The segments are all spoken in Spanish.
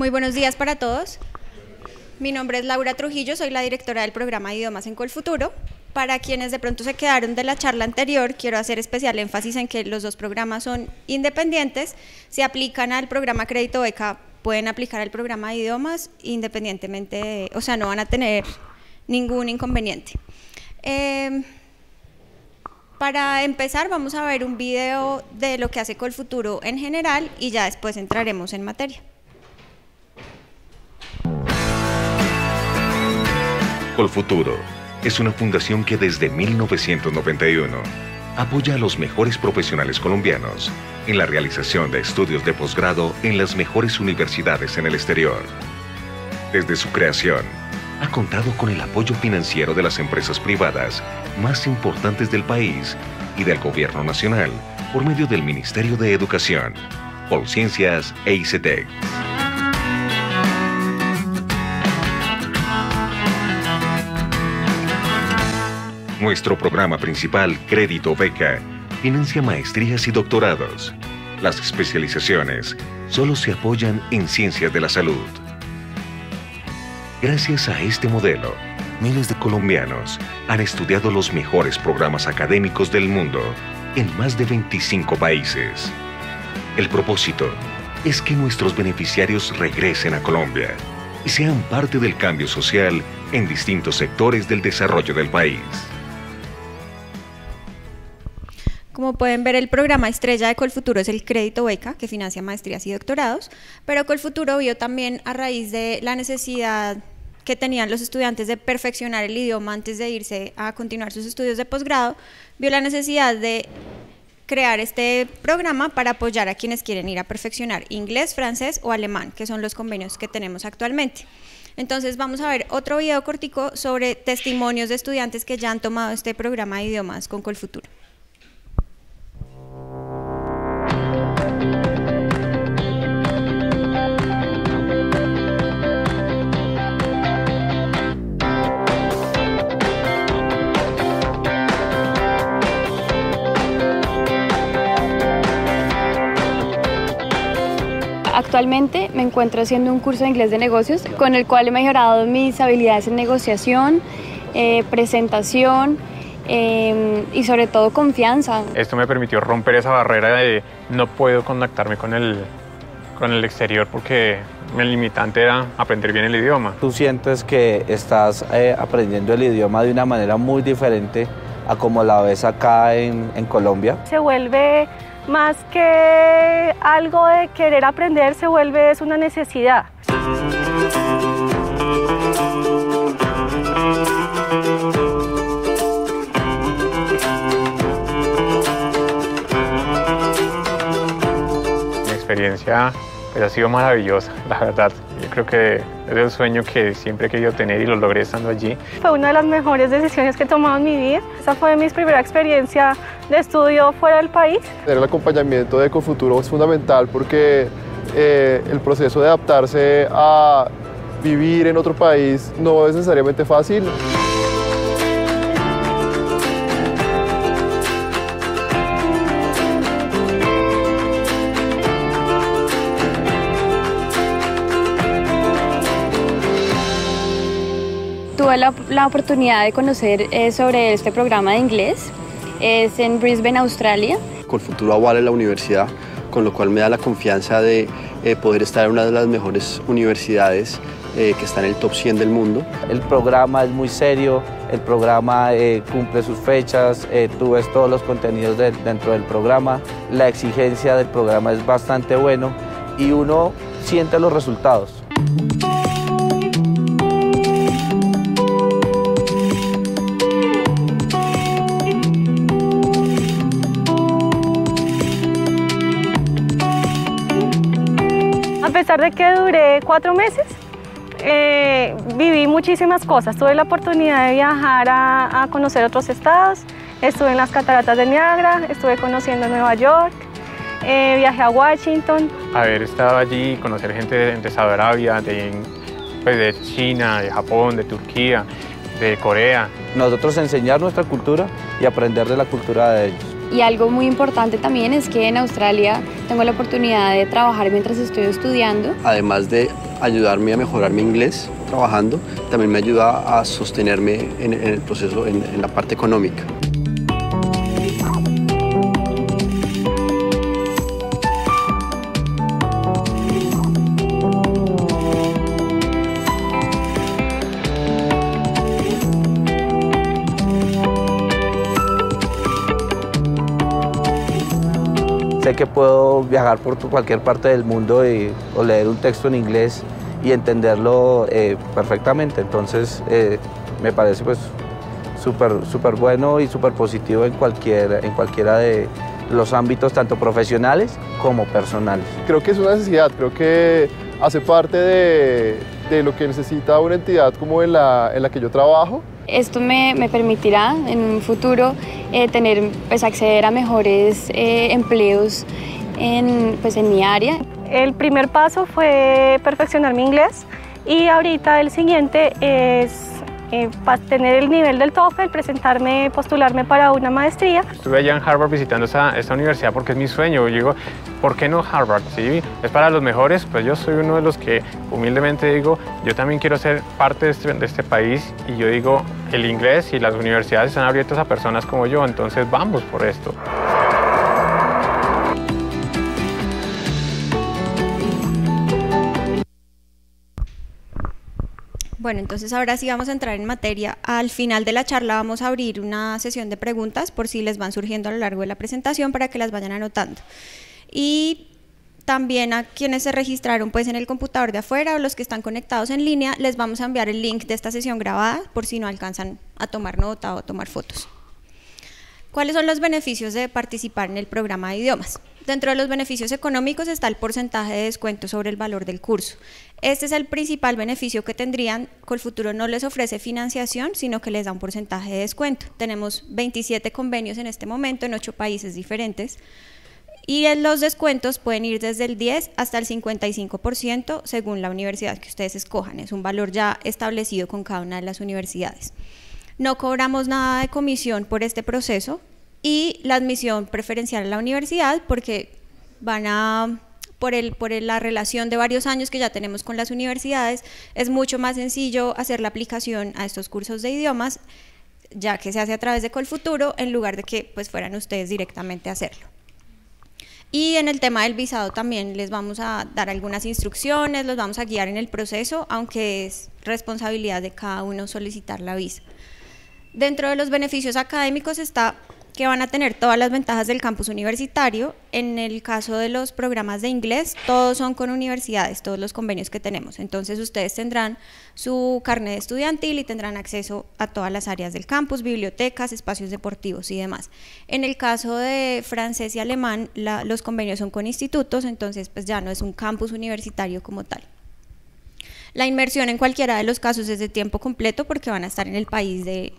Muy buenos días para todos. Mi nombre es Laura Trujillo, soy la directora del programa idiomas en Colfuturo. Para quienes de pronto se quedaron de la charla anterior, quiero hacer especial énfasis en que los dos programas son independientes, se aplican al programa Crédito Beca, pueden aplicar al programa de idiomas independientemente, o sea, no van a tener ningún inconveniente. Em, para empezar vamos a ver un video de lo que hace Colfuturo en general y ya después entraremos en materia. Colfuturo es una fundación que desde 1991 apoya a los mejores profesionales colombianos en la realización de estudios de posgrado en las mejores universidades en el exterior. Desde su creación, ha contado con el apoyo financiero de las empresas privadas más importantes del país y del gobierno nacional por medio del Ministerio de Educación, Polciencias e ICETEC. Nuestro programa principal, Crédito Beca, financia maestrías y doctorados. Las especializaciones solo se apoyan en ciencias de la salud. Gracias a este modelo, miles de colombianos han estudiado los mejores programas académicos del mundo en más de 25 países. El propósito es que nuestros beneficiarios regresen a Colombia y sean parte del cambio social en distintos sectores del desarrollo del país. Como pueden ver, el programa estrella de Colfuturo es el crédito beca que financia maestrías y doctorados, pero Colfuturo vio también a raíz de la necesidad que tenían los estudiantes de perfeccionar el idioma antes de irse a continuar sus estudios de posgrado, vio la necesidad de crear este programa para apoyar a quienes quieren ir a perfeccionar inglés, francés o alemán, que son los convenios que tenemos actualmente. Entonces vamos a ver otro video cortico sobre testimonios de estudiantes que ya han tomado este programa de idiomas con Colfuturo. Actualmente me encuentro haciendo un curso de inglés de negocios con el cual he mejorado mis habilidades en negociación, eh, presentación, em, y sobre todo confianza. Esto me permitió romper esa barrera de no puedo contactarme con el, con el exterior porque mi limitante era aprender bien el idioma. Tú sientes que estás eh, aprendiendo el idioma de una manera muy diferente a como la ves acá en, en Colombia. Se vuelve más que algo de querer aprender, se vuelve es una necesidad. Mi experiencia pues, ha sido maravillosa, la verdad. Yo creo que es el sueño que siempre he querido tener y lo logré estando allí. Fue una de las mejores decisiones que he tomado en mi vida. Esa fue mi primera experiencia de estudio fuera del país? el acompañamiento de Ecofuturo es fundamental porque eh, el proceso de adaptarse a vivir en otro país no es necesariamente fácil. tuve la, oportunidad de conocer eh, sobre este programa de inglés es en Brisbane, Australia. Con Futuro Aval en la universidad, con lo cual me da la confianza de eh, poder estar en una de las mejores universidades eh, que está en el top 100 del mundo. El programa es muy serio, el programa eh, cumple sus fechas, tú ves todos los contenidos dentro del programa, la exigencia del programa es bastante bueno y uno siente los resultados. pesar de que duré cuatro meses, eh, viví muchísimas cosas. Tuve la oportunidad de viajar a, conocer otros estados, estuve en las cataratas de Niagara, estuve conociendo Nueva York, eh, viajé a Washington. Haber estado allí, conocer gente de, Saudi Arabia, de, pues, de China, de Japón, de Turquía, de Corea. Nosotros enseñar nuestra cultura y aprender de la cultura de ellos. Y algo muy importante también es que en Australia tengo la oportunidad de trabajar mientras estoy estudiando. Además de ayudarme a mejorar mi inglés trabajando, también me ayuda a sostenerme en, el proceso, en la parte económica. puedo viajar por cualquier parte del mundo y, o leer un texto en inglés y entenderlo eh, perfectamente. Entonces, eh, me parece pues súper súper bueno y súper positivo en, cualquier, en cualquiera de los ámbitos, tanto profesionales como personales. Creo que es una necesidad, creo que hace parte de de lo que necesita una entidad como en la, en la que yo trabajo. Esto me, permitirá en un futuro eh, tener, pues, acceder a mejores eh, empleos en, pues, en mi área. El primer paso fue perfeccionar mi inglés y ahorita el siguiente es eh, para tener el nivel del TOEFL, presentarme, postularme para una maestría. Estuve allá en Harvard visitando esta, universidad porque es mi sueño. Yo digo, ¿por qué no Harvard? ¿Sí? ¿Es para los mejores? Pues yo soy uno de los que humildemente digo, yo también quiero ser parte de este, de este país y yo digo, el inglés y las universidades están abiertas a personas como yo, entonces vamos por esto. Bueno, entonces ahora sí vamos a entrar en materia. Al final de la charla vamos a abrir una sesión de preguntas por si les van surgiendo a lo largo de la presentación para que las vayan anotando. Y también a quienes se registraron pues en el computador de afuera o los que están conectados en línea, les vamos a enviar el link de esta sesión grabada por si no alcanzan a tomar nota o tomar fotos. ¿Cuáles son los beneficios de participar en el programa de idiomas? Dentro de los beneficios económicos está el porcentaje de descuento sobre el valor del curso. Este es el principal beneficio que tendrían. Colfuturo no les ofrece financiación, sino que les da un porcentaje de descuento. Tenemos 27 convenios en este momento en 8 países diferentes. Y los descuentos pueden ir desde el 10 hasta el 55% según la universidad que ustedes escojan. Es un valor ya establecido con cada una de las universidades. No cobramos nada de comisión por este proceso y la admisión preferencial a la universidad porque van a por, el, por la relación de varios años que ya tenemos con las universidades, es mucho más sencillo hacer la aplicación a estos cursos de idiomas, ya que se hace a través de Colfuturo, en lugar de que pues, fueran ustedes directamente a hacerlo. Y en el tema del visado también les vamos a dar algunas instrucciones, los vamos a guiar en el proceso, aunque es responsabilidad de cada uno solicitar la visa. Dentro de los beneficios académicos está que van a tener todas las ventajas del campus universitario. En el caso de los programas de inglés, todos son con universidades, todos los convenios que tenemos. Entonces ustedes tendrán su carnet estudiantil y tendrán acceso a todas las áreas del campus, bibliotecas, espacios deportivos y demás. En el caso de francés y alemán, los convenios son con institutos, entonces pues ya no es un campus universitario como tal. La inmersión en cualquiera de los casos es de tiempo completo porque van a estar en el país de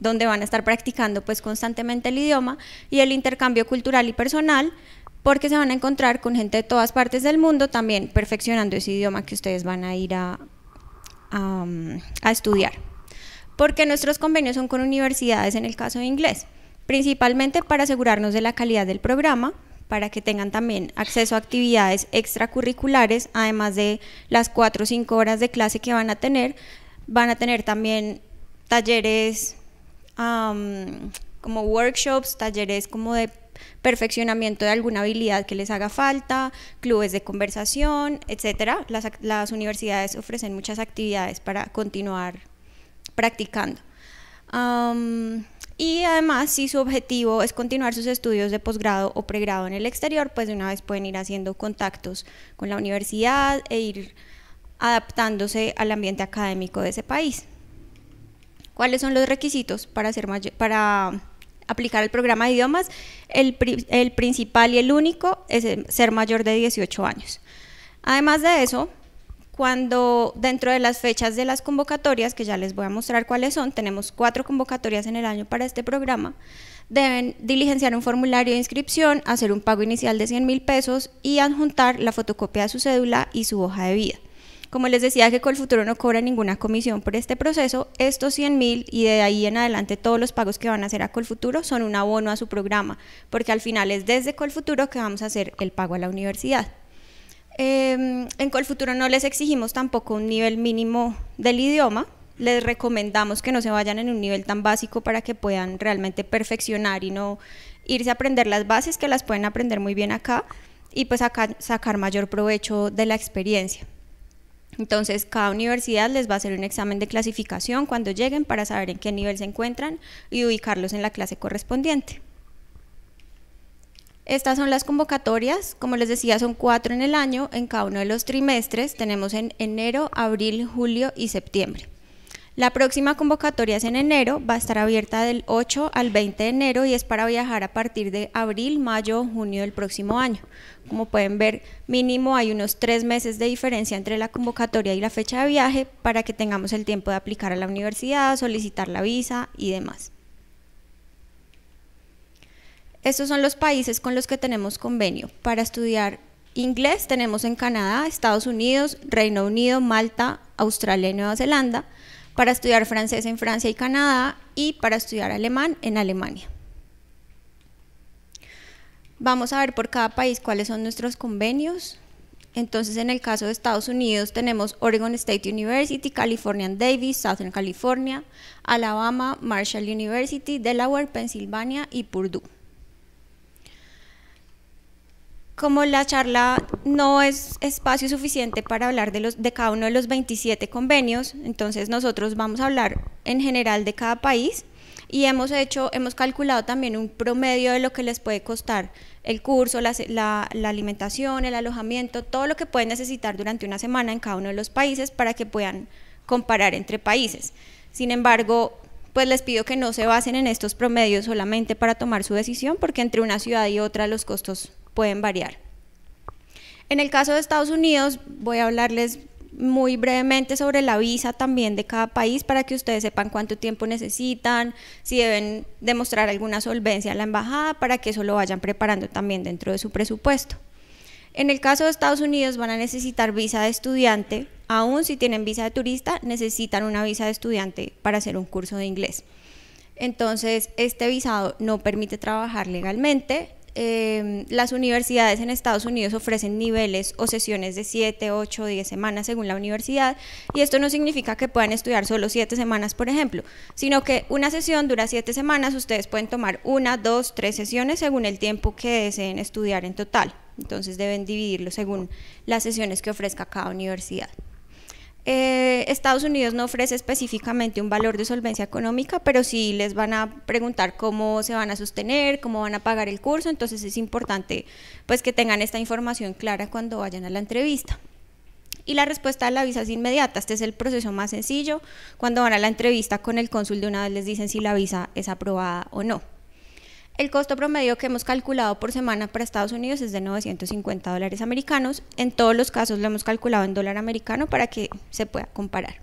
donde van a estar practicando pues constantemente el idioma y el intercambio cultural y personal, porque se van a encontrar con gente de todas partes del mundo también perfeccionando ese idioma que ustedes van a ir a, estudiar. Porque nuestros convenios son con universidades en el caso de inglés, principalmente para asegurarnos de la calidad del programa, para que tengan también acceso a actividades extracurriculares, además de las cuatro o cinco horas de clase que van a tener. Van a tener también talleres como workshops, talleres como de perfeccionamiento de alguna habilidad que les haga falta, clubes de conversación, etcétera. Las, universidades ofrecen muchas actividades para continuar practicando. y además, si su objetivo es continuar sus estudios de posgrado o pregrado en el exterior, pues de una vez pueden ir haciendo contactos con la universidad e ir adaptándose al ambiente académico de ese país. ¿Cuáles son los requisitos para, para aplicar el programa de idiomas? El, principal y el único es ser mayor de 18 años. Además de eso, cuando dentro de las fechas de las convocatorias, que ya les voy a mostrar cuáles son, tenemos cuatro convocatorias en el año para este programa, deben diligenciar un formulario de inscripción, hacer un pago inicial de 100 mil pesos y adjuntar la fotocopia de su cédula y su hoja de vida. Como les decía, que Colfuturo no cobra ninguna comisión por este proceso. Estos 100 mil y de ahí en adelante todos los pagos que van a hacer a Colfuturo son un abono a su programa, porque al final es desde Colfuturo que vamos a hacer el pago a la universidad. Em, en Colfuturo no les exigimos tampoco un nivel mínimo del idioma, les recomendamos que no se vayan en un nivel tan básico para que puedan realmente perfeccionar y no irse a aprender las bases que las pueden aprender muy bien acá y pues sacar mayor provecho de la experiencia. Entonces, cada universidad les va a hacer un examen de clasificación cuando lleguen para saber en qué nivel se encuentran y ubicarlos en la clase correspondiente. Estas son las convocatorias, como les decía, son cuatro en el año, en cada uno de los trimestres tenemos en enero, abril, julio y septiembre. La próxima convocatoria es en enero, va a estar abierta del 8 al 20 de enero y es para viajar a partir de abril, mayo, junio del próximo año. Como pueden ver, mínimo hay unos tres meses de diferencia entre la convocatoria y la fecha de viaje para que tengamos el tiempo de aplicar a la universidad, solicitar la visa y demás. Estos son los países con los que tenemos convenio. Para estudiar inglés tenemos en Canadá, Estados Unidos, Reino Unido, Malta, Australia y Nueva Zelanda para estudiar francés en Francia y Canadá y para estudiar alemán en Alemania. Vamos a ver por cada país cuáles son nuestros convenios. Entonces, en el caso de Estados Unidos, tenemos Oregon State University, California Davis, Southern California, Alabama, Marshall University, Delaware, Pensilvania y Purdue como la charla no es espacio suficiente para hablar de, los, de cada uno de los 27 convenios, entonces nosotros vamos a hablar en general de cada país y hemos hecho, hemos calculado también un promedio de lo que les puede costar el curso, la, la, alimentación, el alojamiento, todo lo que pueden necesitar durante una semana en cada uno de los países para que puedan comparar entre países. Sin embargo, pues les pido que no se basen en estos promedios solamente para tomar su decisión, porque entre una ciudad y otra los costos pueden variar. En el caso de Estados Unidos, voy a hablarles muy brevemente sobre la visa también de cada país para que ustedes sepan cuánto tiempo necesitan, si deben demostrar alguna solvencia a la embajada para que eso lo vayan preparando también dentro de su presupuesto. En el caso de Estados Unidos van a necesitar visa de estudiante, aún si tienen visa de turista, necesitan una visa de estudiante para hacer un curso de inglés. Entonces, este visado no permite trabajar legalmente, Em, las universidades en Estados Unidos ofrecen niveles o sesiones de 7, 8, 10 semanas según la universidad y esto no significa que puedan estudiar solo 7 semanas, por ejemplo, sino que una sesión dura 7 semanas, ustedes pueden tomar una, dos, tres sesiones según el tiempo que deseen estudiar en total. Entonces deben dividirlo según las sesiones que ofrezca cada universidad. Eh, Estados Unidos no ofrece específicamente un valor de solvencia económica, pero si les van a preguntar cómo se van a sostener, cómo van a pagar el curso, entonces es importante pues que tengan esta información clara cuando vayan a la entrevista. Y la respuesta a la visa es inmediata, este es el proceso más sencillo, cuando van a la entrevista con el cónsul de una vez les dicen si la visa es aprobada o no. El costo promedio que hemos calculado por semana para Estados Unidos es de 950 dólares americanos. En todos los casos lo hemos calculado en dólar americano para que se pueda comparar.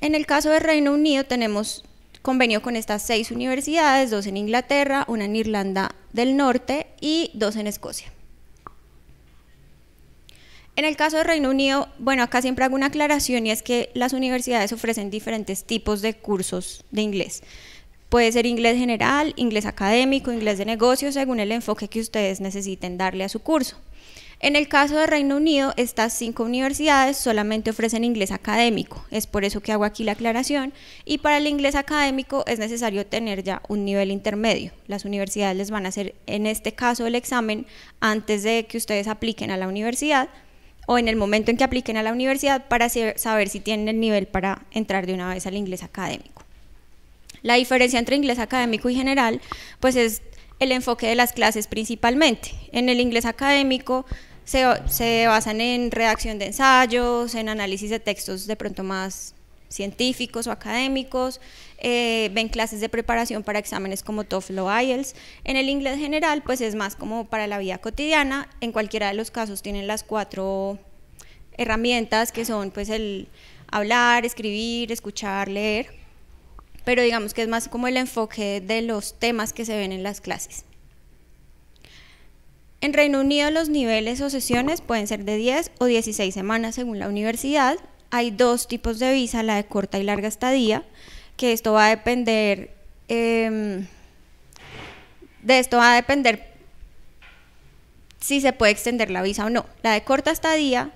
En el caso de Reino Unido tenemos convenio con estas seis universidades, dos en Inglaterra, una en Irlanda del Norte y dos en Escocia. En el caso de Reino Unido, bueno, acá siempre hago una aclaración y es que las universidades ofrecen diferentes tipos de cursos de inglés. Puede ser inglés general, inglés académico, inglés de negocios, según el enfoque que ustedes necesiten darle a su curso. En el caso de Reino Unido, estas cinco universidades solamente ofrecen inglés académico, es por eso que hago aquí la aclaración, y para el inglés académico es necesario tener ya un nivel intermedio. Las universidades les van a hacer, en este caso, el examen antes de que ustedes apliquen a la universidad o en el momento en que apliquen a la universidad para saber si tienen el nivel para entrar de una vez al inglés académico. La diferencia entre inglés académico y general, pues es el enfoque de las clases principalmente. En el inglés académico se, basan en redacción de ensayos, en análisis de textos de pronto más científicos o académicos, eh, ven clases de preparación para exámenes como TOEFL o IELTS. En el inglés general, pues es más como para la vida cotidiana. En cualquiera de los casos tienen las cuatro herramientas que son pues el hablar, escribir, escuchar, leer pero digamos que es más como el enfoque de los temas que se ven en las clases. En Reino Unido los niveles o sesiones pueden ser de 10 o 16 semanas según la universidad. Hay dos tipos de visa, la de corta y larga estadía, que esto va a depender, em, de esto va a depender si se puede extender la visa o no. La de corta estadía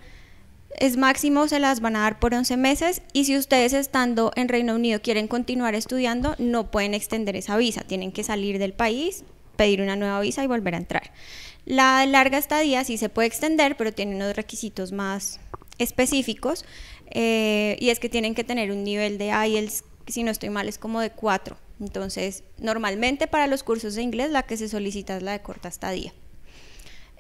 es máximo se las van a dar por 11 meses y si ustedes estando en Reino Unido quieren continuar estudiando, no pueden extender esa visa, tienen que salir del país, pedir una nueva visa y volver a entrar. La larga estadía sí se puede extender, pero tiene unos requisitos más específicos eh, y es que tienen que tener un nivel de IELTS, si no estoy mal, es como de 4. Entonces, normalmente para los cursos de inglés la que se solicita es la de corta estadía.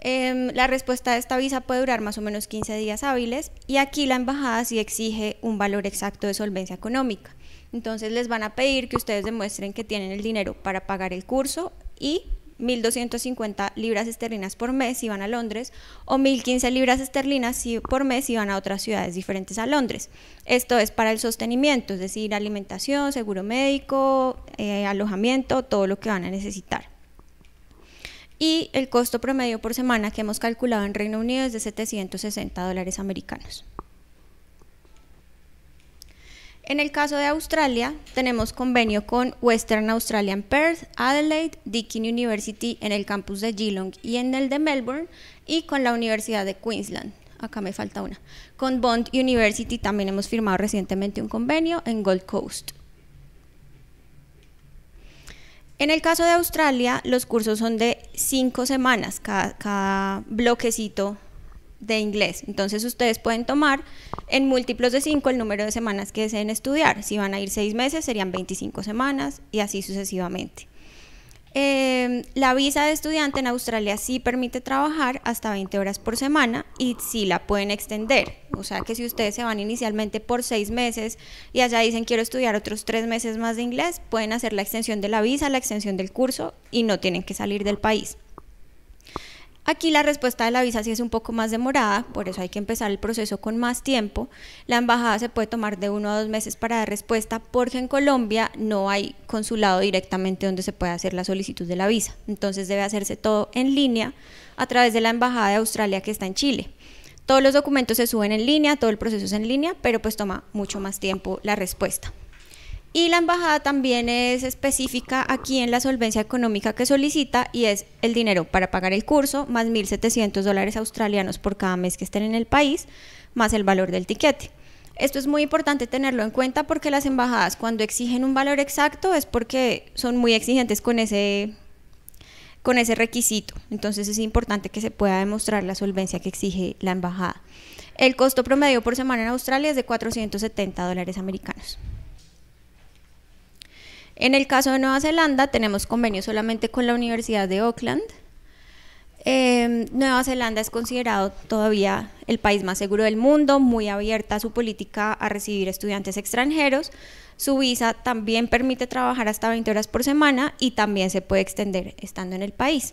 Em, la respuesta de esta visa puede durar más o menos 15 días hábiles y aquí la embajada sí exige un valor exacto de solvencia económica. Entonces les van a pedir que ustedes demuestren que tienen el dinero para pagar el curso y 1.250 libras esterlinas por mes si van a Londres o 1.015 libras esterlinas por mes si van a otras ciudades diferentes a Londres. Esto es para el sostenimiento, es decir, alimentación, seguro médico, eh, alojamiento, todo lo que van a necesitar y el costo promedio por semana que hemos calculado en Reino Unido es de 760 dólares americanos. En el caso de Australia, tenemos convenio con Western Australian Perth, Adelaide, Deakin University en el campus de Geelong y en el de Melbourne y con la Universidad de Queensland. Acá me falta una. Con Bond University también hemos firmado recientemente un convenio en Gold Coast. En el caso de Australia, los cursos son de cinco semanas, cada, cada bloquecito de inglés. Entonces ustedes pueden tomar en múltiplos de 5 el número de semanas que deseen estudiar. Si van a ir 6 meses serían 25 semanas y así sucesivamente. Em, la visa de estudiante en Australia sí permite trabajar hasta 20 horas por semana y sí la pueden extender. O sea que si ustedes se van inicialmente por seis meses y allá dicen quiero estudiar otros tres meses más de inglés, pueden hacer la extensión de la visa, la extensión del curso y no tienen que salir del país. Aquí la respuesta de la visa sí es un poco más demorada, por eso hay que empezar el proceso con más tiempo. La embajada se puede tomar de uno a dos meses para dar respuesta porque en Colombia no hay consulado directamente donde se pueda hacer la solicitud de la visa. Entonces debe hacerse todo en línea a través de la embajada de Australia que está en Chile. Todos los documentos se suben en línea, todo el proceso es en línea, pero pues toma mucho más tiempo la respuesta. Y la embajada también es específica aquí en la solvencia económica que solicita y es el dinero para pagar el curso más 1.700 dólares australianos por cada mes que estén en el país, más el valor del tiquete. Esto es muy importante tenerlo en cuenta porque las embajadas cuando exigen un valor exacto es porque son muy exigentes con ese, con ese requisito. Entonces es importante que se pueda demostrar la solvencia que exige la embajada. El costo promedio por semana en Australia es de 470 dólares americanos. En el caso de Nueva Zelanda tenemos convenio solamente con la Universidad de Auckland. Eh, Nueva Zelanda es considerado todavía el país más seguro del mundo, muy abierta a su política a recibir estudiantes extranjeros. Su visa también permite trabajar hasta 20 horas por semana y también se puede extender estando en el país.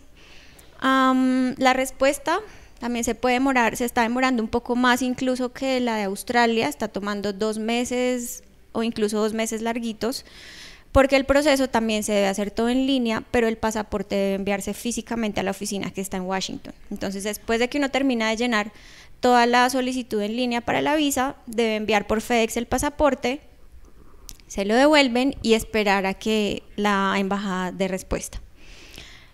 la respuesta también se puede demorar, se está demorando un poco más incluso que la de Australia, está tomando dos meses o incluso dos meses larguitos porque el proceso también se debe hacer todo en línea, pero el pasaporte debe enviarse físicamente a la oficina que está en Washington. Entonces, después de que uno termina de llenar toda la solicitud en línea para la visa, debe enviar por FedEx el pasaporte, se lo devuelven y esperar a que la embajada dé respuesta.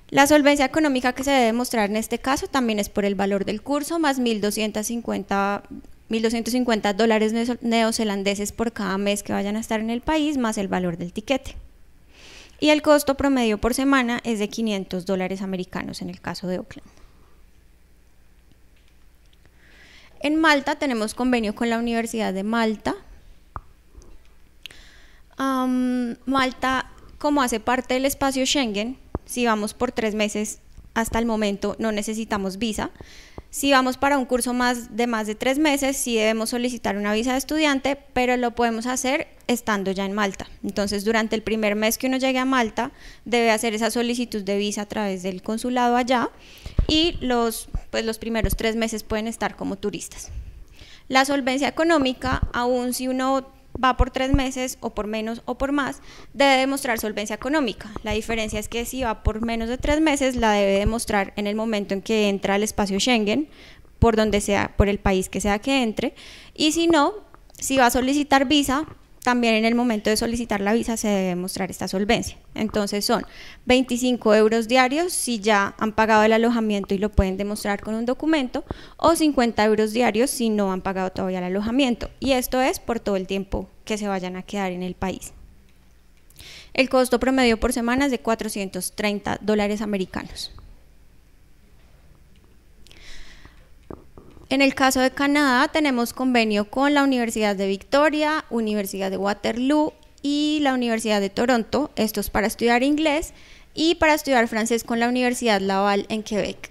La solvencia económica que se debe mostrar en este caso también es por el valor del curso más 1.250 1.250 dólares neozelandeses por cada mes que vayan a estar en el país, más el valor del tiquete. Y el costo promedio por semana es de 500 dólares americanos en el caso de Oakland. En Malta tenemos convenio con la Universidad de Malta. Malta, como hace parte del espacio Schengen, si vamos por tres meses hasta el momento no necesitamos visa, si vamos para un curso más de más de tres meses, sí debemos solicitar una visa de estudiante, pero lo podemos hacer estando ya en Malta. Entonces, durante el primer mes que uno llegue a Malta, debe hacer esa solicitud de visa a través del consulado allá y los, pues, los primeros tres meses pueden estar como turistas. La solvencia económica, aún si uno va por tres meses o por menos o por más, debe demostrar solvencia económica. La diferencia es que si va por menos de tres meses, la debe demostrar en el momento en que entra al espacio Schengen, por donde sea, por el país que sea que entre, y si no, si va a solicitar visa, también en el momento de solicitar la visa se debe mostrar esta solvencia. Entonces son 25 euros diarios si ya han pagado el alojamiento y lo pueden demostrar con un documento, o 50 euros diarios si no han pagado todavía el alojamiento. Y esto es por todo el tiempo que se vayan a quedar en el país. El costo promedio por semana es de 430 dólares americanos. En el caso de Canadá tenemos convenio con la Universidad de Victoria, Universidad de Waterloo y la Universidad de Toronto, Esto es para estudiar inglés, y para estudiar francés con la Universidad Laval en Quebec.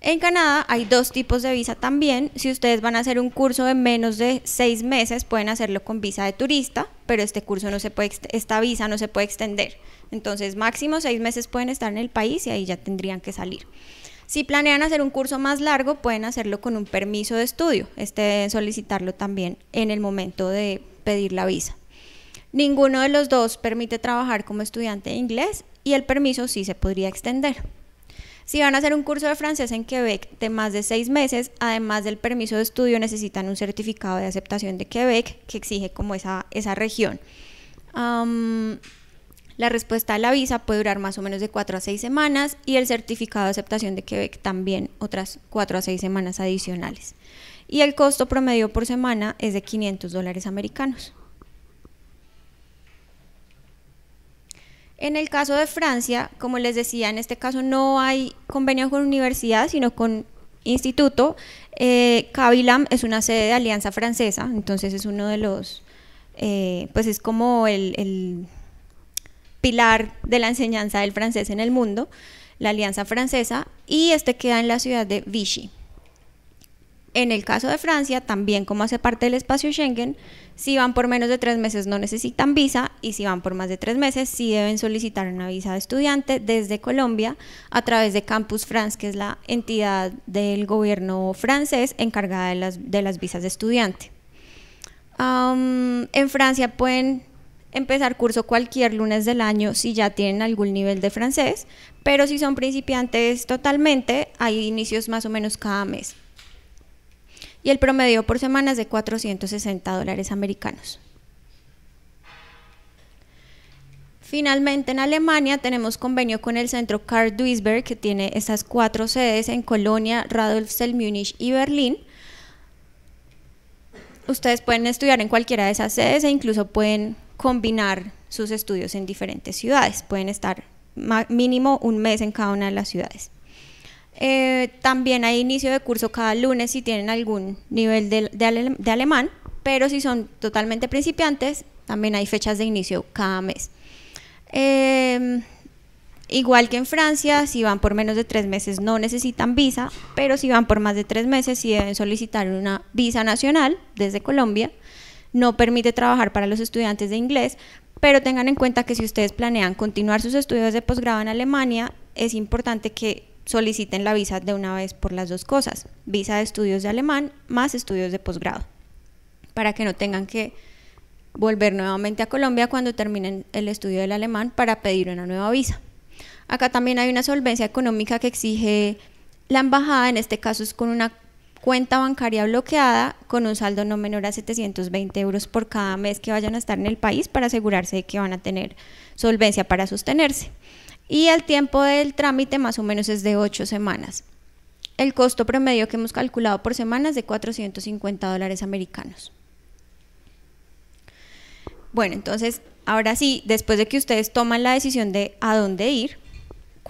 En Canadá hay dos tipos de visa también. Si ustedes van a hacer un curso de menos de seis meses, pueden hacerlo con visa de turista, pero este curso no se puede, esta visa no se puede extender. Entonces, máximo seis meses pueden estar en el país y ahí ya tendrían que salir. Si planean hacer un curso más largo, pueden hacerlo con un permiso de estudio. Este deben solicitarlo también en el momento de pedir la visa. Ninguno de los dos permite trabajar como estudiante de inglés y el permiso sí se podría extender. Si van a hacer un curso de francés en Quebec de más de seis meses, además del permiso de estudio, necesitan un certificado de aceptación de Quebec que exige como esa, esa región. La respuesta a la visa puede durar más o menos de 4 a 6 semanas y el certificado de aceptación de Quebec también otras 4 a 6 semanas adicionales. Y el costo promedio por semana es de 500 dólares americanos. En el caso de Francia, como les decía, en este caso no hay convenio con universidad, sino con instituto. Eh, es una sede de Alianza Francesa, entonces es uno de los, eh, pues es como el pilar de la enseñanza del francés en el mundo, la Alianza Francesa, y este queda en la ciudad de Vichy. En el caso de Francia, también como hace parte del espacio Schengen, si van por menos de tres meses no necesitan visa y si van por más de tres meses sí deben solicitar una visa de estudiante desde Colombia a través de Campus France, que es la entidad del gobierno francés encargada de las, de las visas de estudiante. en Francia pueden empezar curso cualquier lunes del año si ya tienen algún nivel de francés, pero si son principiantes totalmente, hay inicios más o menos cada mes. Y el promedio por semana es de 460 dólares americanos. Finalmente en Alemania tenemos convenio con el centro Carl Duisberg que tiene estas cuatro sedes en Colonia, Radolfzell, Múnich y Berlín. Ustedes pueden estudiar en cualquiera de esas sedes e incluso pueden combinar sus estudios en diferentes ciudades. Pueden estar mínimo un mes en cada una de las ciudades. Eh, también hay inicio de curso cada lunes si tienen algún nivel de, alemán, pero si son totalmente principiantes, también hay fechas de inicio cada mes. Em, igual que en Francia, si van por menos de tres meses no necesitan visa, pero si van por más de tres meses si deben solicitar una visa nacional desde Colombia no permite trabajar para los estudiantes de inglés, pero tengan en cuenta que si ustedes planean continuar sus estudios de posgrado en Alemania, es importante que soliciten la visa de una vez por las dos cosas, visa de estudios de alemán más estudios de posgrado, para que no tengan que volver nuevamente a Colombia cuando terminen el estudio del alemán para pedir una nueva visa. Acá también hay una solvencia económica que exige la embajada, en este caso es con una cuenta bancaria bloqueada con un saldo no menor a 720 euros por cada mes que vayan a estar en el país para asegurarse de que van a tener solvencia para sostenerse. Y el tiempo del trámite más o menos es de 8 semanas. El costo promedio que hemos calculado por semana es de 450 dólares americanos. Bueno, entonces, ahora sí, después de que ustedes toman la decisión de a dónde ir,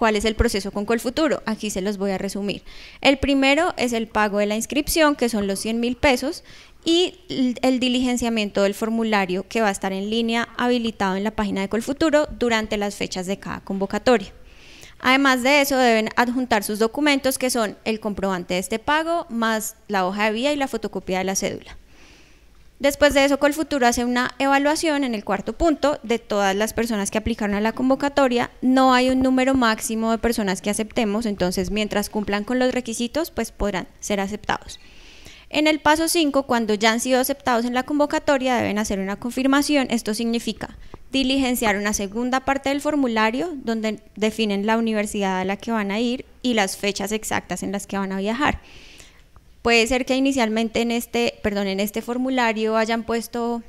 cuál es el proceso con Colfuturo. Aquí se los voy a resumir. El primero es el pago de la inscripción, que son los 100 mil pesos, y el diligenciamiento del formulario que va a estar en línea habilitado en la página de Colfuturo durante las fechas de cada convocatoria. Además de eso, deben adjuntar sus documentos que son el comprobante de este pago, más la hoja de vía y la fotocopia de la cédula. Después de eso, Colfuturo hace una evaluación en el cuarto punto de todas las personas que aplicaron a la convocatoria. No hay un número máximo de personas que aceptemos, entonces mientras cumplan con los requisitos, pues podrán ser aceptados. En el paso 5, cuando ya han sido aceptados en la convocatoria, deben hacer una confirmación. Esto significa diligenciar una segunda parte del formulario donde definen la universidad a la que van a ir y las fechas exactas en las que van a viajar. Puede ser que inicialmente en este, perdón, en este formulario hayan puesto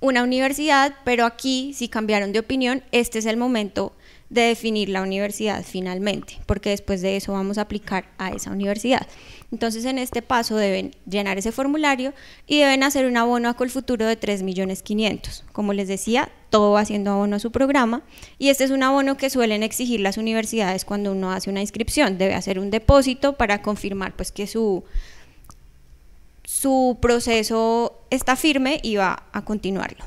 una universidad, pero aquí si cambiaron de opinión, este es el momento de definir la universidad finalmente, porque después de eso vamos a aplicar a esa universidad. Entonces, en este paso deben llenar ese formulario y deben hacer un abono a Colfuturo de 3.500.000. Como les decía, todo va haciendo abono a su programa y este es un abono que suelen exigir las universidades cuando uno hace una inscripción. Debe hacer un depósito para confirmar pues, que su, su proceso está firme y va a continuarlo.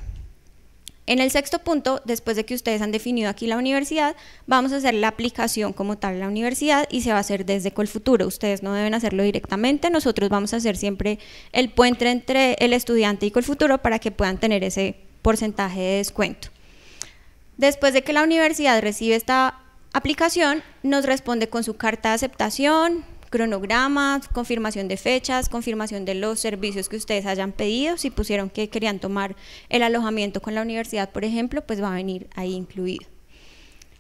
En el sexto punto, después de que ustedes han definido aquí la universidad, vamos a hacer la aplicación como tal la universidad y se va a hacer desde Colfuturo. Ustedes no deben hacerlo directamente, nosotros vamos a hacer siempre el puente entre el estudiante y Colfuturo para que puedan tener ese porcentaje de descuento. Después de que la universidad recibe esta aplicación, nos responde con su carta de aceptación, cronogramas, confirmación de fechas, confirmación de los servicios que ustedes hayan pedido, si pusieron que querían tomar el alojamiento con la universidad, por ejemplo, pues va a venir ahí incluido.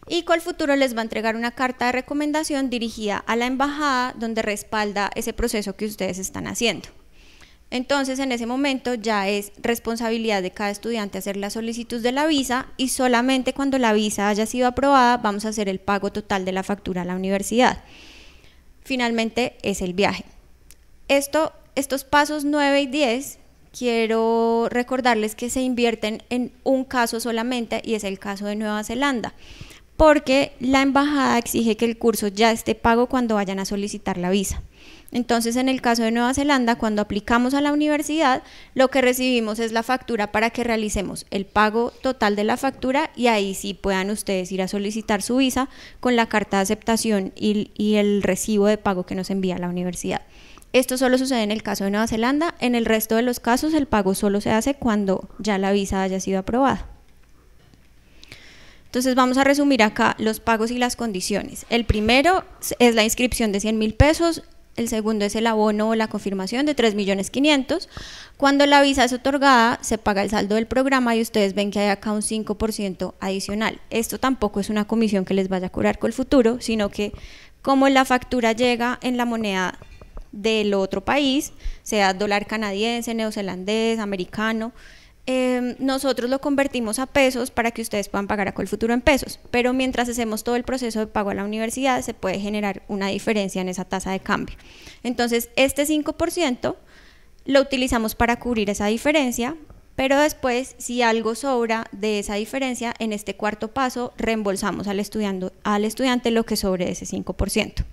Y futuro les va a entregar una carta de recomendación dirigida a la embajada donde respalda ese proceso que ustedes están haciendo. Entonces, en ese momento ya es responsabilidad de cada estudiante hacer las solicitud de la visa y solamente cuando la visa haya sido aprobada vamos a hacer el pago total de la factura a la universidad finalmente es el viaje. Esto, estos pasos 9 y 10 quiero recordarles que se invierten en un caso solamente y es el caso de Nueva Zelanda, porque la embajada exige que el curso ya esté pago cuando vayan a solicitar la visa. Entonces, en el caso de Nueva Zelanda, cuando aplicamos a la universidad, lo que recibimos es la factura para que realicemos el pago total de la factura y ahí sí puedan ustedes ir a solicitar su visa con la carta de aceptación y, el recibo de pago que nos envía la universidad. Esto solo sucede en el caso de Nueva Zelanda, en el resto de los casos el pago solo se hace cuando ya la visa haya sido aprobada. Entonces vamos a resumir acá los pagos y las condiciones. El primero es la inscripción de 100 mil pesos, el segundo es el abono o la confirmación de 3.500.000. Cuando la visa es otorgada, se paga el saldo del programa y ustedes ven que hay acá un 5% adicional. Esto tampoco es una comisión que les vaya a curar con el futuro, sino que como la factura llega en la moneda del otro país, sea dólar canadiense, neozelandés, americano, Em, nosotros lo convertimos a pesos para que ustedes puedan pagar a Colfuturo en pesos, pero mientras hacemos todo el proceso de pago a la universidad se puede generar una diferencia en esa tasa de cambio. Entonces, este 5% lo utilizamos para cubrir esa diferencia, pero después, si algo sobra de esa diferencia, en este cuarto paso reembolsamos al, estudiando, al estudiante lo que sobre ese 5%.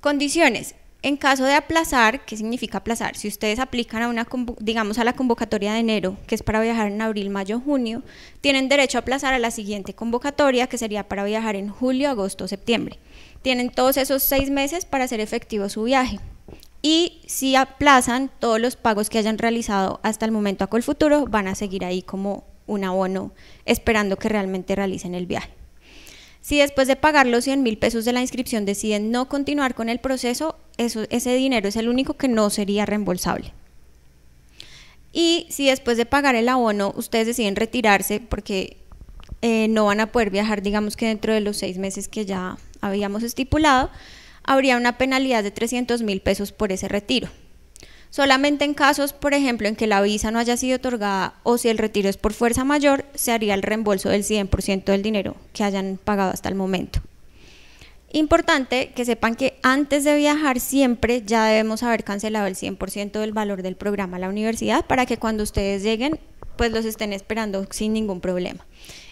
Condiciones. En caso de aplazar, ¿qué significa aplazar? Si ustedes aplican a una, digamos, a la convocatoria de enero, que es para viajar en abril, mayo, junio, tienen derecho a aplazar a la siguiente convocatoria, que sería para viajar en julio, agosto, septiembre. Tienen todos esos seis meses para hacer efectivo su viaje. Y si aplazan todos los pagos que hayan realizado hasta el momento a Colfuturo, van a seguir ahí como un abono, esperando que realmente realicen el viaje. Si después de pagar los 100 mil pesos de la inscripción deciden no continuar con el proceso, eso, ese dinero es el único que no sería reembolsable. Y si después de pagar el abono ustedes deciden retirarse porque eh, no van a poder viajar, digamos que dentro de los seis meses que ya habíamos estipulado, habría una penalidad de 300 mil pesos por ese retiro. Solamente en casos, por ejemplo, en que la visa no haya sido otorgada o si el retiro es por fuerza mayor, se haría el reembolso del 100% del dinero que hayan pagado hasta el momento. Importante que sepan que antes de viajar siempre ya debemos haber cancelado el 100% del valor del programa a la universidad para que cuando ustedes lleguen pues los estén esperando sin ningún problema.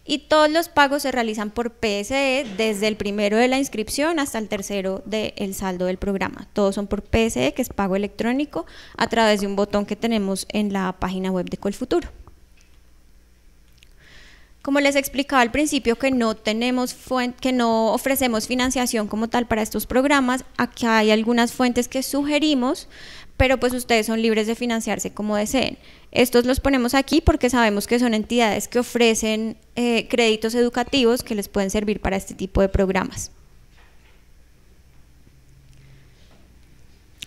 Y todos los pagos se realizan por PSE desde el primero de la inscripción hasta el tercero del saldo del programa. Todos son por PSE, que es pago electrónico, a través de un botón que tenemos en la página web de Colfuturo. Como les explicaba al principio que no tenemos que no ofrecemos financiación como tal para estos programas, aquí hay algunas fuentes que sugerimos, pero pues ustedes son libres de financiarse como deseen. Estos los ponemos aquí porque sabemos que son entidades que ofrecen eh, créditos educativos que les pueden servir para este tipo de programas.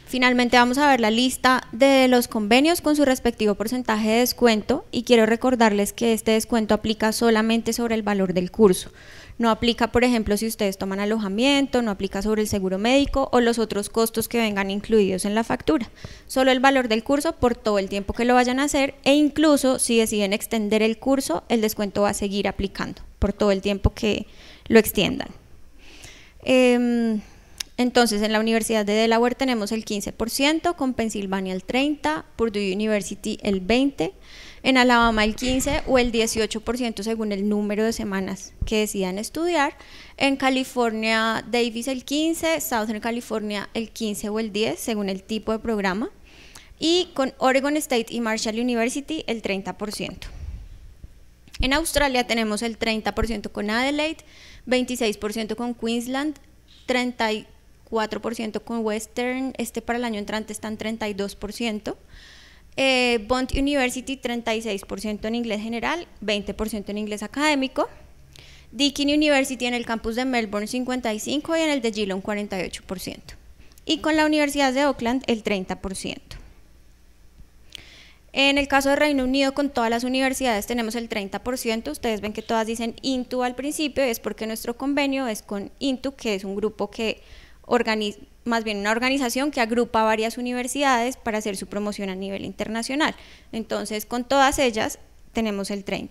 Finalmente vamos a ver la lista de los convenios con su respectivo porcentaje de descuento y quiero recordarles que este descuento aplica solamente sobre el valor del curso. No aplica, por ejemplo, si ustedes toman alojamiento, no aplica sobre el seguro médico o los otros costos que vengan incluidos en la factura. Solo el valor del curso por todo el tiempo que lo vayan a hacer e incluso si deciden extender el curso, el descuento va a seguir aplicando por todo el tiempo que lo extiendan. Em, entonces, en la Universidad de Delaware tenemos el 15%, con Pensilvania el 30%, Purdue University el 20%, en Alabama el 15% o el 18% según el número de semanas que decidan estudiar, en California Davis el 15%, Southern California el 15% o el 10% según el tipo de programa, y con Oregon State y Marshall University el 30%. En Australia tenemos el 30% con Adelaide, 26% con Queensland, 30 4% con Western, este para el año entrante están 32%. Eh, Bond University 36% en inglés general, 20% en inglés académico. Deakin University en el campus de Melbourne 55% y en el de Geelong 48%. Y con la Universidad de Auckland el 30%. En el caso de Reino Unido, con todas las universidades tenemos el 30%. Ustedes ven que todas dicen INTU al principio, es porque nuestro convenio es con INTU, que es un grupo que más bien una organización que agrupa varias universidades para hacer su promoción a nivel internacional. Entonces, con todas ellas tenemos el 30%.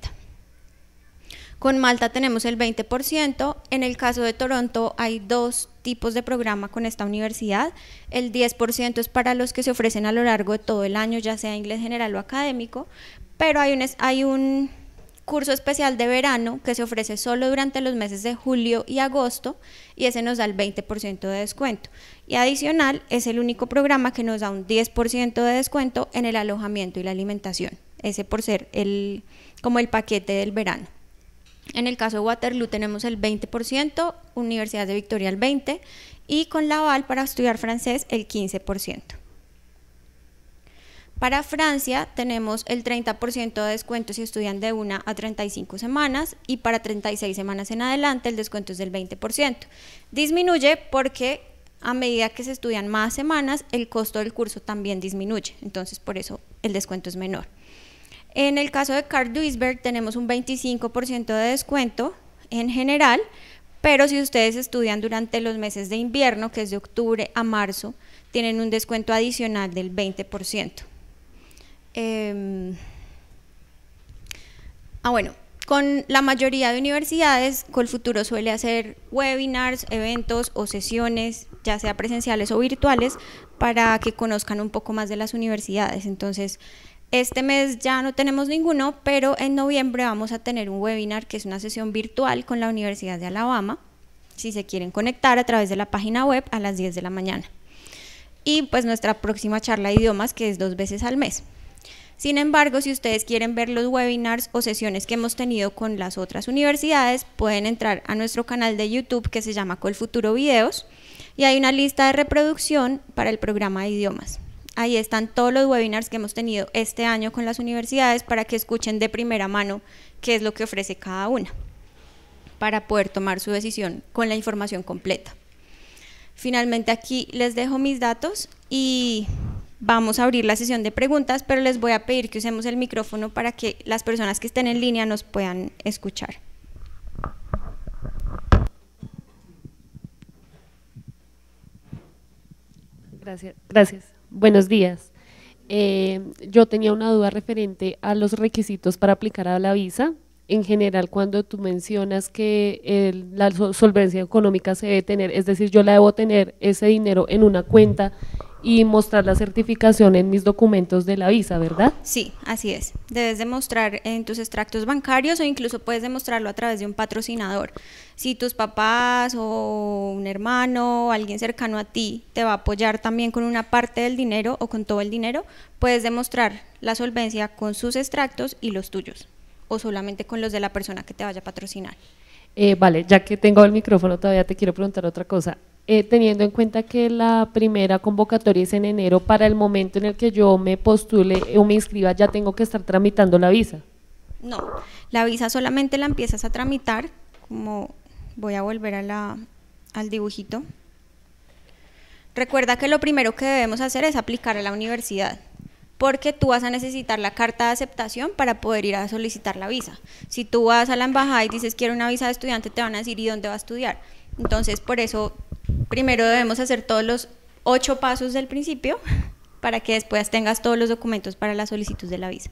Con Malta tenemos el 20%. En el caso de Toronto hay dos tipos de programa con esta universidad. El 10% es para los que se ofrecen a lo largo de todo el año, ya sea inglés general o académico, pero hay un, hay un curso especial de verano que se ofrece solo durante los meses de julio y agosto y ese nos da el 20% de descuento. Y adicional es el único programa que nos da un 10% de descuento en el alojamiento y la alimentación, ese por ser el, como el paquete del verano. En el caso de Waterloo tenemos el 20%, Universidad de Victoria el 20% y con Laval para estudiar francés el 15%. Para Francia tenemos el 30% de descuento si estudian de una a 35 semanas y para 36 semanas en adelante el descuento es del 20%. Disminuye porque a medida que se estudian más semanas el costo del curso también disminuye, entonces por eso el descuento es menor. En el caso de Carl Duisberg tenemos un 25% de descuento en general, pero si ustedes estudian durante los meses de invierno, que es de octubre a marzo, tienen un descuento adicional del 20%. Em, ah, bueno, con la mayoría de universidades, Colfuturo suele hacer webinars, eventos o sesiones, ya sea presenciales o virtuales, para que conozcan un poco más de las universidades. Entonces, este mes ya no tenemos ninguno, pero en noviembre vamos a tener un webinar que es una sesión virtual con la Universidad de Alabama, si se quieren conectar a través de la página web a las 10 de la mañana. Y pues nuestra próxima charla de idiomas, que es dos veces al mes. Sin embargo, si ustedes quieren ver los webinars o sesiones que hemos tenido con las otras universidades, pueden entrar a nuestro canal de YouTube que se llama futuro Videos y hay una lista de reproducción para el programa de idiomas. Ahí están todos los webinars que hemos tenido este año con las universidades para que escuchen de primera mano qué es lo que ofrece cada una para poder tomar su decisión con la información completa. Finalmente aquí les dejo mis datos y vamos a abrir la sesión de preguntas, pero les voy a pedir que usemos el micrófono para que las personas que estén en línea nos puedan escuchar. Gracias. Gracias. Buenos días. Eh, yo tenía una duda referente a los requisitos para aplicar a la visa en general cuando tú mencionas que la solvencia económica se debe tener, es decir, yo la debo tener ese dinero en una cuenta y mostrar la certificación en mis documentos de la visa, ¿verdad? Sí, así es. Debes demostrar en tus extractos bancarios o incluso puedes demostrarlo a través de un patrocinador. Si tus papás o un hermano o alguien cercano a ti te va a apoyar también con una parte del dinero o con todo el dinero, puedes demostrar la solvencia con sus extractos y los tuyos o solamente con los de la persona que te vaya a patrocinar. Eh, vale, ya que tengo el micrófono todavía te quiero preguntar otra cosa. Eh, teniendo en cuenta que la primera convocatoria es en enero, para el momento en el que yo me postule o me inscriba, ya tengo que estar tramitando la visa. No, la visa solamente la empiezas a tramitar, como voy a volver a la, al dibujito. Recuerda que lo primero que debemos hacer es aplicar a la universidad porque tú vas a necesitar la carta de aceptación para poder ir a solicitar la visa. Si tú vas a la embajada y dices quiero una visa de estudiante, te van a decir ¿y dónde va a estudiar? Entonces, por eso, primero debemos hacer todos los ocho pasos del principio para que después tengas todos los documentos para la solicitud de la visa.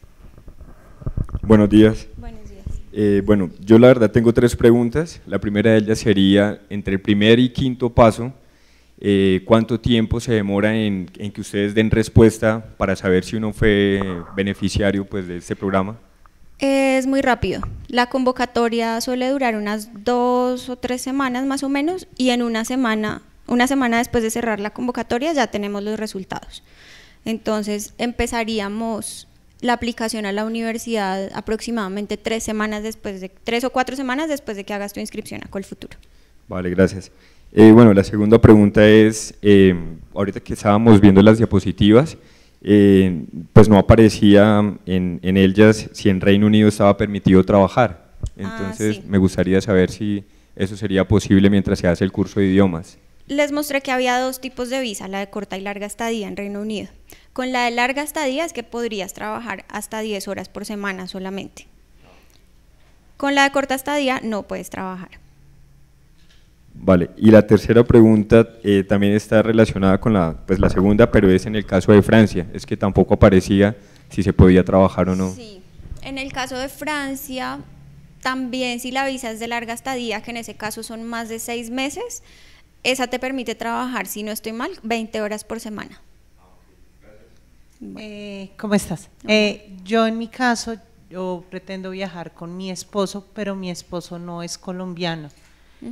Buenos días. Buenos días. Eh, bueno, yo la verdad tengo tres preguntas. La primera de ellas sería, entre el primer y quinto paso, eh, cuánto tiempo se demora en, que ustedes den respuesta para saber si uno fue beneficiario pues, de este programa. Es muy rápido. La convocatoria suele durar unas dos o tres semanas más o menos y en una semana, una semana después de cerrar la convocatoria ya tenemos los resultados. Entonces empezaríamos la aplicación a la universidad aproximadamente tres semanas después de tres o cuatro semanas después de que hagas tu inscripción a Colfuturo. Vale, gracias. Eh, bueno, la segunda pregunta es, em, ahorita que estábamos viendo las diapositivas, em, pues no aparecía en, en, ellas si en Reino Unido estaba permitido trabajar. Ah, Entonces me gustaría saber si eso sería posible mientras se hace el curso de idiomas. Les mostré que había dos tipos de visa, la de corta y larga estadía en Reino Unido. Con la de larga estadía es que podrías trabajar hasta 10 horas por semana solamente. Con la de corta estadía no puedes trabajar. Vale, y la tercera pregunta eh, también está relacionada con la, pues la segunda, pero es en el caso de Francia, es que tampoco aparecía si se podía trabajar o no. Sí, en el caso de Francia, también si la visa es de larga estadía, que en ese caso son más de seis meses, esa te permite trabajar, si no estoy mal, 20 horas por semana. Eh, ¿Cómo estás? Eh, yo en mi caso, yo pretendo viajar con mi esposo, pero mi esposo no es colombiano.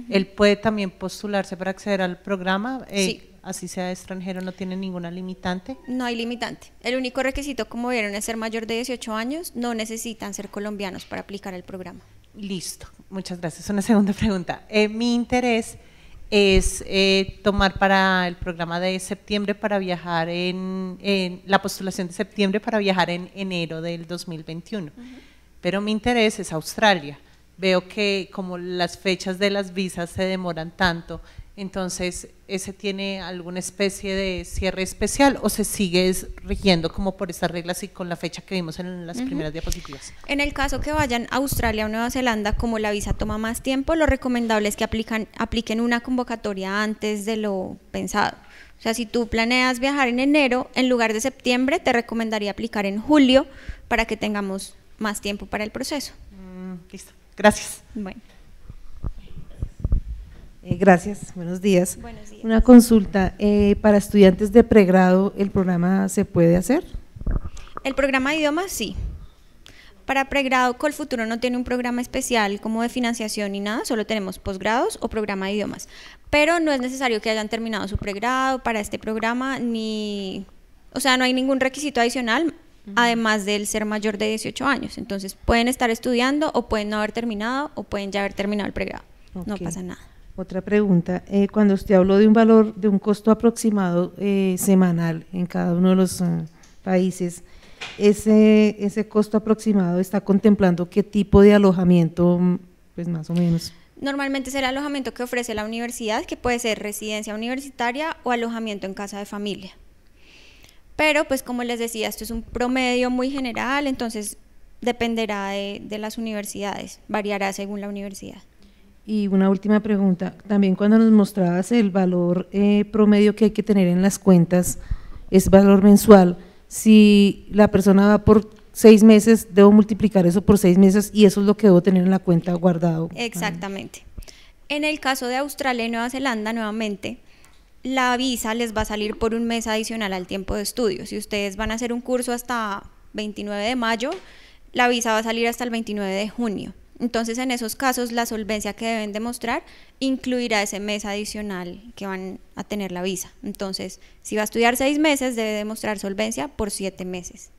Él puede también postularse para acceder al programa. Eh, así sea extranjero, no tiene ninguna limitante? No hay limitante. El único requisito, como vieron, es ser mayor de 18 años. No necesitan ser colombianos para aplicar el programa. Listo, muchas gracias. Una segunda pregunta. Eh, mi interés es eh, tomar para el programa de septiembre para viajar en, la postulación de septiembre para viajar en enero del 2021. Pero mi interés es Australia veo que como las fechas de las visas se demoran tanto, entonces ese tiene alguna especie de cierre especial o se sigue rigiendo como por estas reglas y con la fecha que vimos en las primeras diapositivas. En el caso que vayan a Australia o Nueva Zelanda, como la visa toma más tiempo, lo recomendable es que apliquen una convocatoria antes de lo pensado. O sea, si tú planeas viajar en enero, en lugar de septiembre, te recomendaría aplicar en julio para que tengamos más tiempo para el proceso. Mm, listo. Gracias. Eh, gracias, buenos días. Una consulta, eh, para estudiantes de pregrado, ¿el programa se puede hacer? El programa de idiomas sí. Para pregrado, Colfuturo no tiene un programa especial como de financiación ni nada, solo tenemos posgrados o programa de idiomas. Pero no es necesario que hayan terminado su pregrado para este programa, ni, o sea, no hay ningún requisito adicional además del ser mayor de 18 años. Entonces pueden estar estudiando o pueden no haber terminado o pueden ya haber terminado el pregrado. No pasa nada. Otra pregunta, eh, cuando usted habló de un valor, de un costo aproximado eh, semanal en cada uno de los eh, países, ese, ese costo aproximado está contemplando qué tipo de alojamiento, mm, pues más o menos. Normalmente es el alojamiento que ofrece la universidad, que puede ser residencia universitaria o alojamiento en casa de familia. Pero pues como les decía, esto es un promedio muy general, entonces dependerá de, las universidades, variará según la universidad. Y una última pregunta, también cuando nos mostrabas el valor eh, promedio que hay que tener en las cuentas, es valor mensual, si la persona va por seis meses, debo multiplicar eso por seis meses y eso es lo que debo tener en la cuenta guardado. Exactamente. En el caso de Australia y Nueva Zelanda, nuevamente, la visa les va a salir por un mes adicional al tiempo de estudio. Si ustedes van a hacer un curso hasta 29 de mayo, la visa va a salir hasta el 29 de junio. Entonces, en esos casos, la solvencia que deben demostrar incluirá ese mes adicional que van a tener la visa. Entonces, si va a estudiar seis meses, debe demostrar solvencia por siete meses.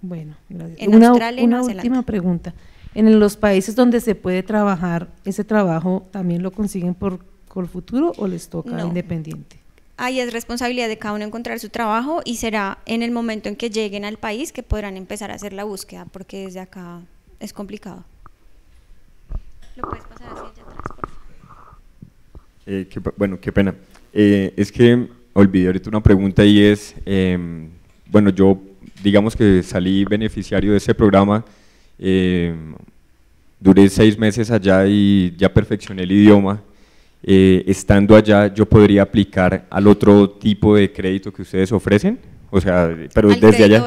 Bueno, gracias. una última pregunta. En los países donde se puede trabajar, ese trabajo también lo consiguen por con el futuro o les toca independiente? Ahí es responsabilidad de cada uno encontrar su trabajo y será en el momento en que lleguen al país que podrán empezar a hacer la búsqueda, porque desde acá es complicado. Eh, bueno, qué pena. Eh, es que olvidé ahorita una pregunta y es, em, bueno, yo digamos que salí beneficiario de ese programa, em, duré seis meses allá y ya perfeccioné el idioma eh, estando allá yo podría aplicar al otro tipo de crédito que ustedes ofrecen? O sea, pero desde allá.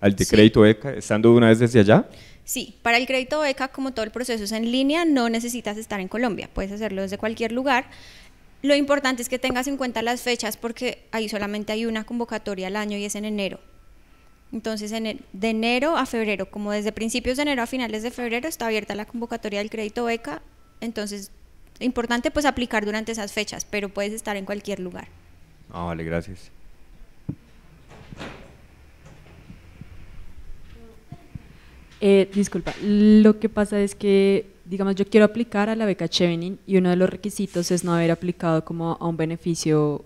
Al crédito beca, estando una vez desde allá. Sí, para el crédito beca, como todo el proceso es en línea, no necesitas estar en Colombia, puedes hacerlo desde cualquier lugar. Lo importante es que tengas en cuenta las fechas porque ahí solamente hay una convocatoria al año y es en enero. Entonces, de enero a febrero, como desde principios de enero a finales de febrero está abierta la convocatoria del crédito beca, entonces Importante pues aplicar durante esas fechas, pero puedes estar en cualquier lugar. Ah, vale, gracias. Eh, disculpa, lo que pasa es que, digamos, yo quiero aplicar a la beca Chevening y uno de los requisitos es no haber aplicado como a un beneficio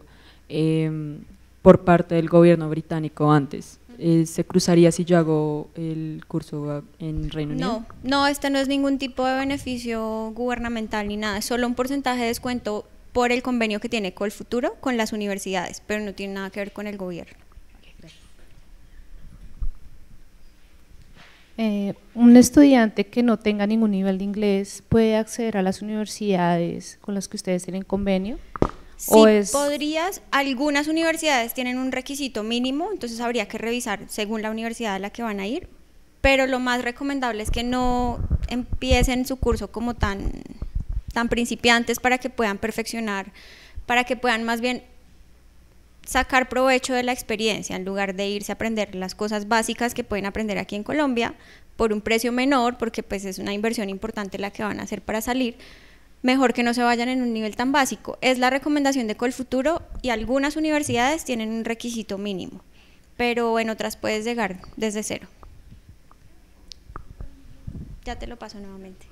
em, por parte del gobierno británico antes. Eh, se cruzaría si yo hago el curso en Reino Unido? No, no, este no es ningún tipo de beneficio gubernamental ni nada, es solo un porcentaje de descuento por el convenio que tiene futuro con las universidades, pero no tiene nada que ver con el gobierno. Eh, un estudiante que no tenga ningún nivel de inglés puede acceder a las universidades con las que ustedes tienen convenio. Sí, podrías, algunas universidades tienen un requisito mínimo, entonces habría que revisar según la universidad a la que van a ir, pero lo más recomendable es que no empiecen su curso como tan, tan principiantes para que puedan perfeccionar, para que puedan más bien sacar provecho de la experiencia en lugar de irse a aprender las cosas básicas que pueden aprender aquí en Colombia por un precio menor, porque pues es una inversión importante la que van a hacer para salir, mejor que no se vayan en un nivel tan básico. Es la recomendación de Colfuturo y algunas universidades tienen un requisito mínimo, pero en otras puedes llegar desde cero. Ya te lo paso nuevamente.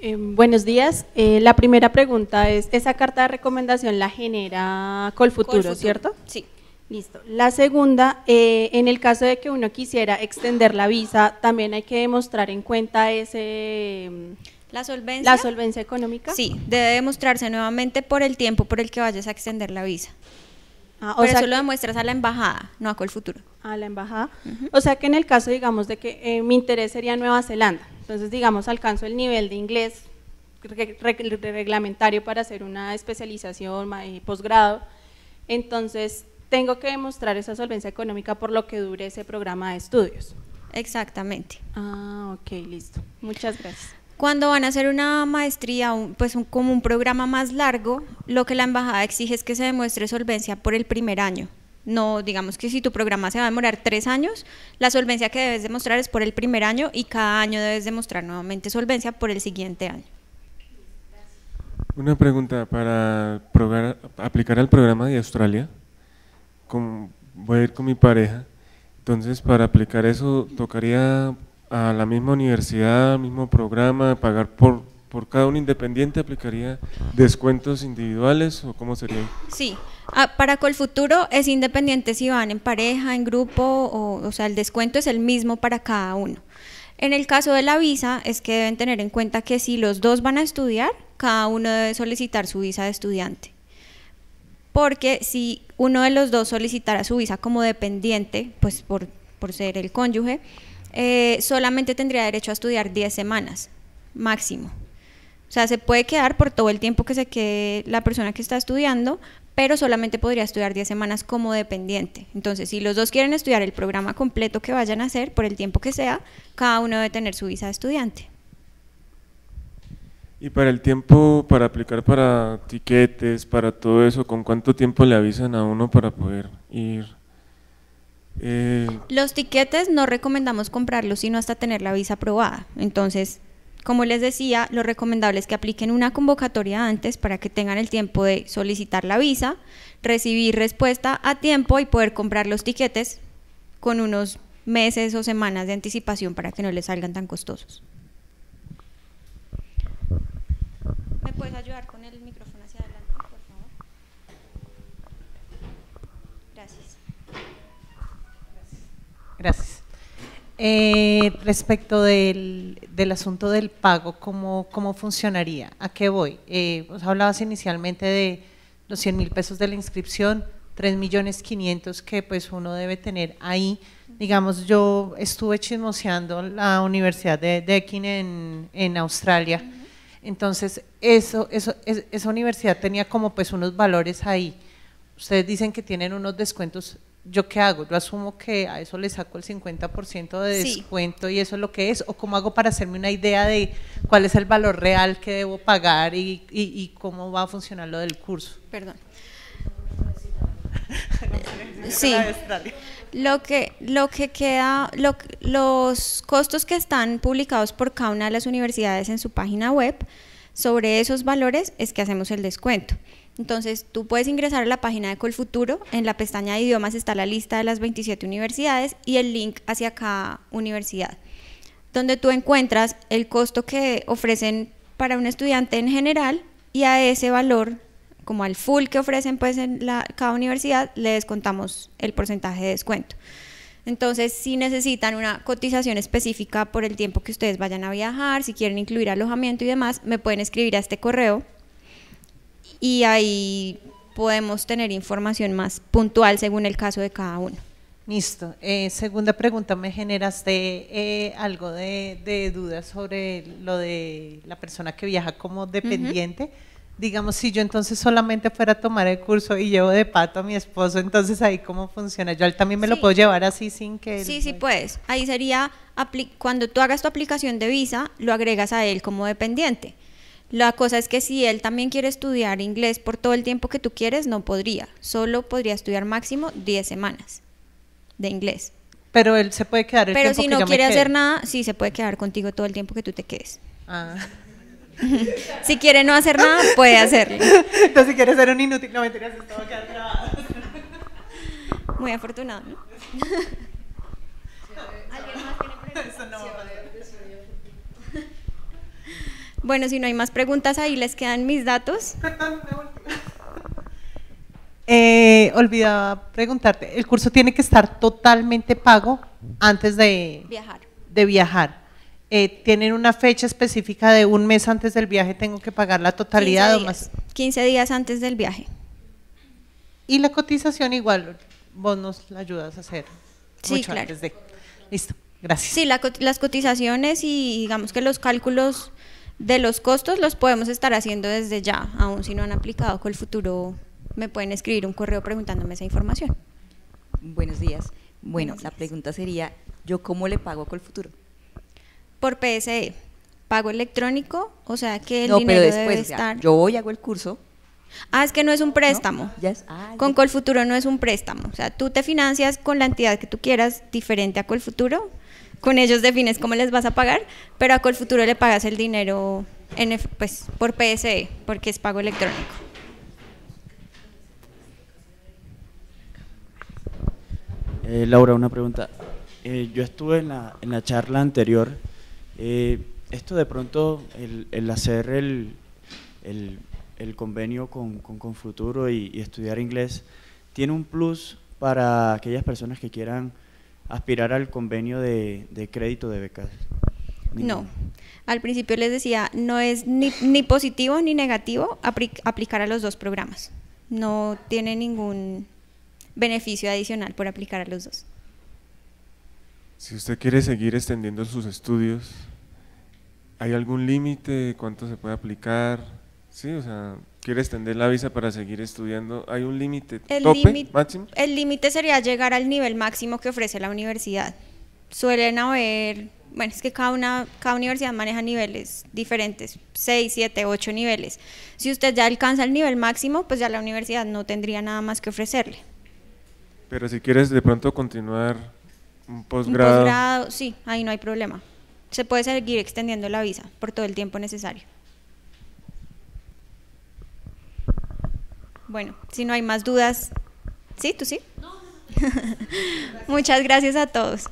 Eh, buenos días. Eh, la primera pregunta es, esa carta de recomendación la genera Colfuturo, ¿cierto? Sí. Listo. La segunda, eh, en el caso de que uno quisiera extender la visa, también hay que demostrar en cuenta ese la solvencia. económica. Sí, debe demostrarse nuevamente por el tiempo por el que vayas a extender la visa. Ah, o Pero eso lo demuestras a la embajada, no a futuro. A la embajada. O sea que en el caso, digamos, de que eh, mi interés sería Nueva Zelanda. Entonces, digamos, alcanzo el nivel de inglés reglamentario para hacer una especialización, posgrado. Entonces, tengo que demostrar esa solvencia económica por lo que dure ese programa de estudios. Exactamente. Ah, ok, listo. Muchas gracias. Cuando van a hacer una maestría, pues un, como un programa más largo, lo que la embajada exige es que se demuestre solvencia por el primer año. No, digamos que si tu programa se va a demorar tres años, la solvencia que debes demostrar es por el primer año y cada año debes demostrar nuevamente solvencia por el siguiente año. Una pregunta para probar, aplicar al programa de Australia. voy a ir con mi pareja. Entonces, para aplicar eso, ¿tocaría a la misma universidad, mismo programa, pagar por, cada uno independiente, aplicaría descuentos individuales o cómo sería? Sí, ah, para futuro es independiente si van en pareja, en grupo, o, o sea, el descuento es el mismo para cada uno. En el caso de la visa es que deben tener en cuenta que si los dos van a estudiar, cada uno debe solicitar su visa de estudiante. Porque si uno de los dos solicitara su visa como dependiente, pues por ser el cónyuge, eh, solamente tendría derecho a estudiar 10 semanas, máximo. O sea, se puede quedar por todo el tiempo que se quede la persona que está estudiando, pero solamente podría estudiar 10 semanas como dependiente. Entonces, si los dos quieren estudiar el programa completo que vayan a hacer, por el tiempo que sea, cada uno debe tener su visa de estudiante. Y para el tiempo, para aplicar para tiquetes, para todo eso, ¿con cuánto tiempo le avisan a uno para poder ir eh, los tiquetes no recomendamos comprarlos sino hasta tener la visa aprobada. Entonces, como les decía, lo recomendable es que apliquen una convocatoria antes para que tengan el tiempo de solicitar la visa, recibir respuesta a tiempo y poder comprar los tiquetes con unos meses o semanas de anticipación para que no les salgan tan costosos. ¿Me puedes ayudar con el Gracias. Eh, respecto del, del, asunto del pago, ¿cómo, cómo funcionaría? ¿A qué voy? Eh, vos hablabas inicialmente de los 100 mil pesos de la inscripción, 3 millones 500 que pues uno debe tener ahí. Digamos, yo estuve chismoseando la Universidad de Deakin en, en Australia, entonces eso, eso, esa universidad tenía como pues unos valores ahí. Ustedes dicen que tienen unos descuentos ¿yo qué hago? Yo asumo que a eso le saco el 50% de descuento y eso es lo que es, o cómo hago para hacerme una idea de cuál es el valor real que debo pagar y, cómo va a funcionar lo del curso. Perdón. sí. Lo que, lo que queda, los costos que están publicados por cada una de las universidades en su página web, sobre esos valores es que hacemos el descuento. Entonces, tú puedes ingresar a la página de Colfuturo, en la pestaña de idiomas está la lista de las 27 universidades y el link hacia cada universidad, donde tú encuentras el costo que ofrecen para un estudiante en general y a ese valor, como al full que ofrecen pues en cada universidad, le descontamos el porcentaje de descuento. Entonces, si necesitan una cotización específica por el tiempo que ustedes vayan a viajar, si quieren incluir alojamiento y demás, me pueden escribir a este correo y ahí podemos tener información más puntual según el caso de cada uno. Listo. Eh, segunda pregunta, me generaste eh, algo de, dudas sobre lo de la persona que viaja como dependiente. Digamos, si yo entonces solamente fuera a tomar el curso y llevo de pato a mi esposo, entonces ahí cómo funciona. Yo también me lo puedo llevar así sin que... Sí, sí, puedes. Ahí sería, cuando tú hagas tu aplicación de visa, lo agregas a él como dependiente. La cosa es que si él también quiere estudiar inglés por todo el tiempo que tú quieres, no podría. Solo podría estudiar máximo 10 semanas de inglés. Pero él se puede quedar el Pero si no quiere hacer nada, sí se puede quedar contigo todo el tiempo que tú te quedes. Ah. si quiere no hacer nada, puede hacerlo. Entonces, si quiere ser un inútil, no me interesa, quedar Muy afortunado, ¿Alguien más no Bueno, si no hay más preguntas, ahí les quedan mis datos. Eh, olvidaba preguntarte, ¿el curso tiene que estar totalmente pago antes de viajar? De viajar. Eh, ¿Tienen una fecha específica de un mes antes del viaje? ¿Tengo que pagar la totalidad o más? 15 días antes del viaje. Y la cotización igual, vos nos la ayudas a hacer. Sí, Antes de. Listo, gracias. Sí, las cotizaciones y digamos que los cálculos de los costos los podemos estar haciendo desde ya, aún si no han aplicado con futuro, me pueden escribir un correo preguntándome esa información. Buenos días. Bueno, la pregunta sería, ¿yo cómo le pago a Colfuturo? Por PSE, pago electrónico, o sea que el dinero después, yo voy, hago el curso. Ah, es que no es un préstamo. Ah, con Colfuturo no es un préstamo. O sea, tú te financias con la entidad que tú quieras, diferente a Colfuturo, con ellos defines cómo les vas a pagar, pero a Colfuturo le pagas el dinero en, pues, por PSE, porque es pago electrónico. Eh, Laura, una pregunta. Eh, yo estuve en la, en la charla anterior. Eh, esto de pronto, el, hacer el, convenio con, con, Futuro y estudiar inglés, tiene un plus para aquellas personas que quieran aspirar al convenio de, crédito de becas? No, al principio les decía, no es ni, ni positivo ni negativo aplicar a los dos programas. No tiene ningún beneficio adicional por aplicar a los dos. Si usted quiere seguir extendiendo sus estudios, ¿hay algún límite cuánto se puede aplicar? Sí, o sea, quiere extender la visa para seguir estudiando, ¿hay un límite máximo? El límite sería llegar al nivel máximo que ofrece la universidad. Suelen haber, bueno, es que cada, una, cada universidad maneja niveles diferentes, 6, 7, 8 niveles. Si usted ya alcanza el nivel máximo, pues ya la universidad no tendría nada más que ofrecerle. Pero si quieres de pronto continuar un posgrado. Un posgrado, sí, ahí no hay problema. Se puede seguir extendiendo la visa por todo el tiempo necesario. Bueno, si no hay más dudas, ¿sí? ¿Tú sí? Muchas gracias a todos.